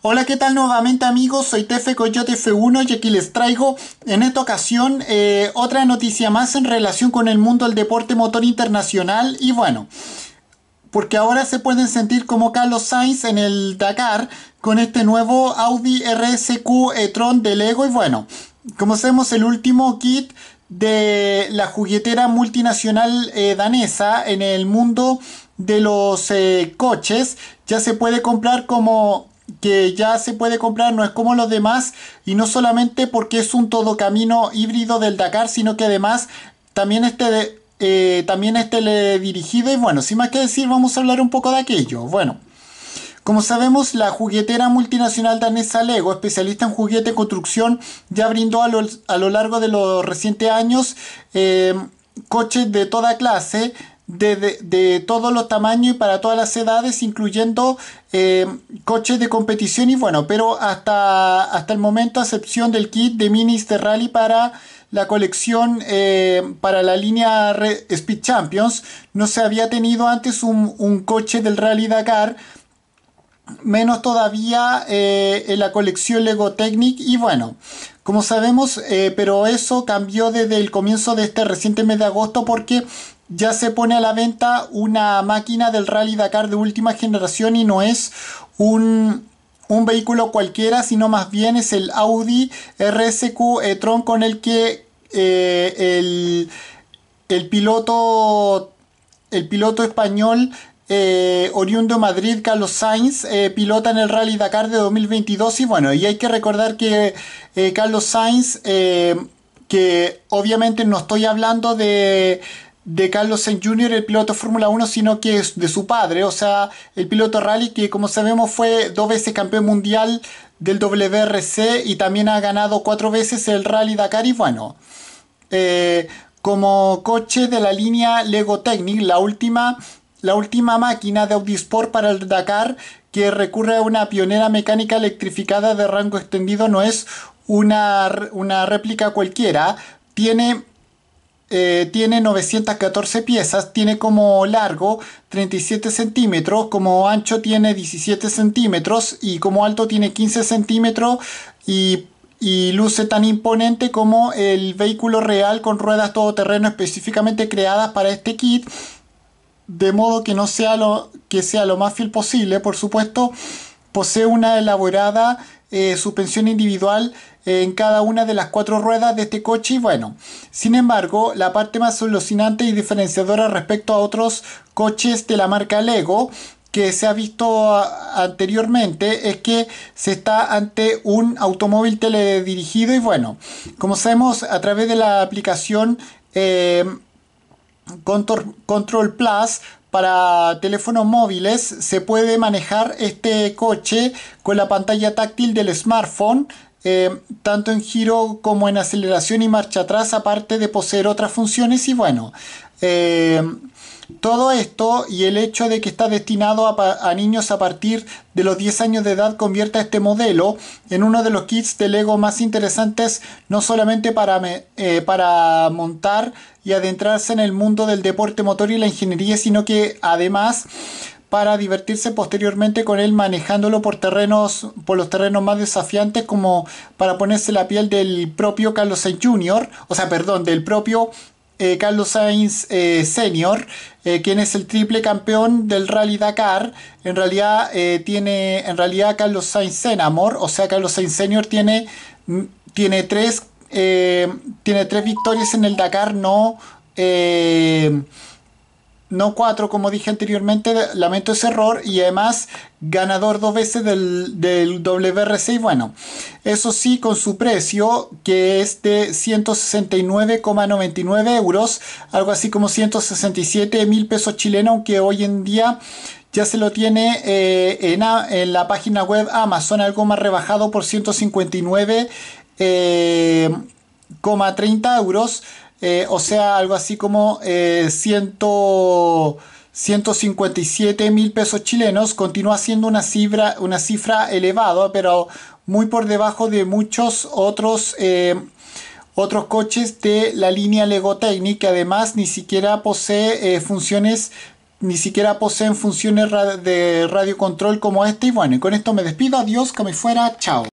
Hola, ¿qué tal nuevamente amigos? Soy Tefe Coyote F1 y aquí les traigo en esta ocasión eh, otra noticia más en relación con el mundo del deporte motor internacional y bueno, porque ahora se pueden sentir como Carlos Sainz en el Dakar con este nuevo Audi RSQ e-tron de Lego y bueno, como sabemos el último kit de la juguetera multinacional eh, danesa en el mundo de los eh, coches ya se puede comprar como que ya se puede comprar, no es como los demás, y no solamente porque es un todo camino híbrido del Dakar, sino que además también este de, eh, también este y bueno, sin más que decir vamos a hablar un poco de aquello. Bueno, como sabemos la juguetera multinacional danesa Lego, especialista en juguete construcción, ya brindó a lo, a lo largo de los recientes años eh, coches de toda clase, de, todos los tamaños y para todas las edades, incluyendo eh, coches de competición y bueno, pero hasta, hasta el momento, a excepción del kit de minis de rally para la colección eh, para la línea Speed Champions, no se había tenido antes un, coche del Rally Dakar menos todavía eh, en la colección Lego Technic y bueno, como sabemos, pero eso cambió desde el comienzo de este reciente mes de agosto porque ya se pone a la venta una máquina del Rally Dakar de última generación y no es un, vehículo cualquiera, sino más bien es el Audi RSQ tron con el que eh, el, piloto, el piloto español eh, oriundo Madrid, Carlos Sainz, eh, pilota en el Rally Dakar de 2022. Y bueno, y hay que recordar que Carlos Sainz, que obviamente no estoy hablando de, de Carlos Sainz Jr., el piloto Fórmula 1, sino que es de su padre, o sea, el piloto rally que como sabemos fue dos veces campeón mundial del WRC y también ha ganado cuatro veces el Rally Dakar y bueno, eh, como coche de la línea Lego Technic, la última, la última máquina de Audi Sport para el Dakar que recurre a una pionera mecánica electrificada de rango extendido no es una, una réplica cualquiera, tiene eh, tiene 914 piezas, tiene como largo 37 centímetros, como ancho tiene 17 centímetros y como alto tiene 15 centímetros y, luce tan imponente como el vehículo real con ruedas todoterreno específicamente creadas para este kit, de modo que no sea lo, que sea lo más fiel posible, por supuesto, posee una elaborada eh, suspensión individual eh, en cada una de las cuatro ruedas de este coche y bueno, sin embargo, la parte más alucinante y diferenciadora respecto a otros coches de la marca Lego que se ha visto ah, anteriormente es que se está ante un automóvil teledirigido y bueno, como sabemos a través de la aplicación eh, Control Plus para teléfonos móviles se puede manejar este coche con la pantalla táctil del smartphone eh, tanto en giro como en aceleración y marcha atrás aparte de poseer otras funciones y bueno eh, todo esto y el hecho de que está destinado a, niños a partir de los 10 años de edad convierte este modelo en uno de los kits de Lego más interesantes, no solamente para, eh, para montar y adentrarse en el mundo del deporte motor y la ingeniería, sino que además para divertirse posteriormente con él manejándolo por terrenos por los terrenos más desafiantes como para ponerse la piel del propio Carlos S. Jr., o sea, perdón, del propio eh, Carlos Sainz eh, Senior, eh, quien es el triple campeón del Rally Dakar. En realidad tiene, en realidad Carlos Sainz Senamor, o sea, Carlos Sainz Senior tiene, mm, tiene, tres, tiene tres victorias en el Dakar, no no 4 como dije anteriormente, lamento ese error y además ganador dos veces del, del WRC bueno, eso sí con su precio que es de 169,99 euros, algo así como 167 mil pesos chilenos, aunque hoy en día ya se lo tiene eh, en, en, la página web Amazon, algo más rebajado por 159,30 eh, euros. Eh, o sea, algo así como 157 eh, mil pesos chilenos, continúa siendo una cifra, una cifra elevada, pero muy por debajo de muchos otros, eh, otros coches de la línea Lego que además ni siquiera posee funciones ni siquiera poseen funciones de radiocontrol como este y bueno, y con esto me despido, adiós, que me fuera, chao.